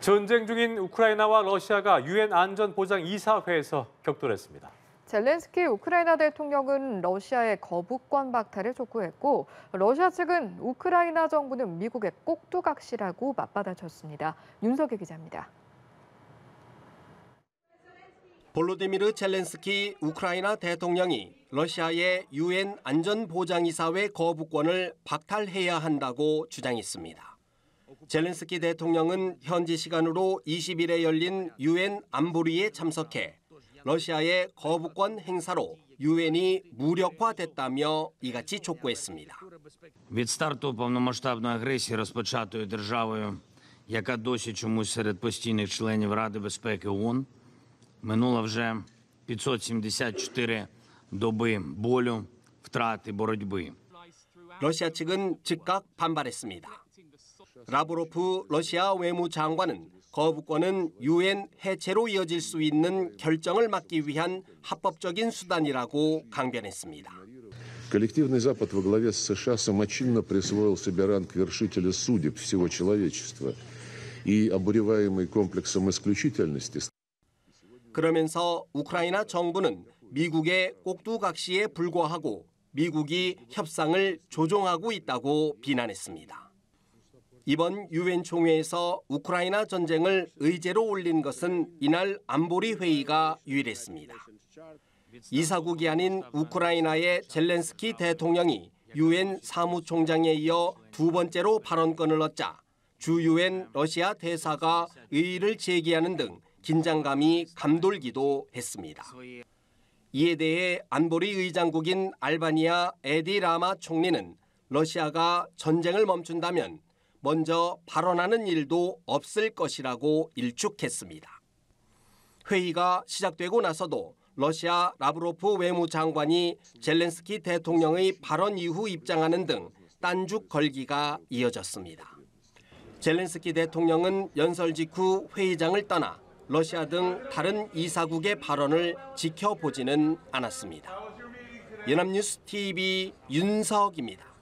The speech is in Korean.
전쟁 중인 우크라이나와 러시아가 유엔 안전보장 이사회에서 격돌했습니다. 젤렌스키 우크라이나 대통령은 러시아의 거부권 박탈을 촉구했고 러시아 측은 우크라이나 정부는 미국의 꼭두각시라고 맞받아쳤습니다. 윤석희 기자입니다. 볼로디미르 젤렌스키 우크라이나 대통령이 러시아의 유엔 안전보장이사회 거부권을 박탈해야 한다고 주장했습니다. 젤렌스키 대통령은 현지 시간으로 20일에 열린 유엔 안보리에 참석해 러시아의 거부권 행사로 유엔이 무력화됐다며 이같이 촉구했습니다. Від старту повномасштабної агресії розпочатою державою, яка досі чомусь серед постійних членів Ради безпеки ООН, минуло вже 574 доби болю, втрат і боротьби. 러시아 측은 즉각 반발했습니다. 라브로프 러시아 외무장관은 거부권은 유엔 해체로 이어질 수 있는 결정을 막기 위한 합법적인 수단이라고 강변했습니다. Коллективный Запад во главе с США самочинно присвоил себе ранг вершителя судеб всего человечества и обуреваемый комплексом исключительности. 그러면서 우크라이나 정부는 미국의 꼭두각시에 불과하고 미국이 협상을 조종하고 있다고 비난했습니다. 이번 유엔 총회에서 우크라이나 전쟁을 의제로 올린 것은 이날 안보리 회의가 유일했습니다. 이사국이 아닌 우크라이나의 젤렌스키 대통령이 유엔 사무총장에 이어 두 번째로 발언권을 얻자 주 유엔 러시아 대사가 의의를 제기하는 등 긴장감이 감돌기도 했습니다. 이에 대해 안보리 의장국인 알바니아 에디 라마 총리는 러시아가 전쟁을 멈춘다면 먼저 발언하는 일도 없을 것이라고 일축했습니다. 회의가 시작되고 나서도 러시아 라브로프 외무장관이 젤렌스키 대통령의 발언 이후 입장하는 등 딴죽 걸기가 이어졌습니다. 젤렌스키 대통령은 연설 직후 회의장을 떠나 러시아 등 다른 이사국의 발언을 지켜보지는 않았습니다. 연합뉴스 TV 윤석입니다.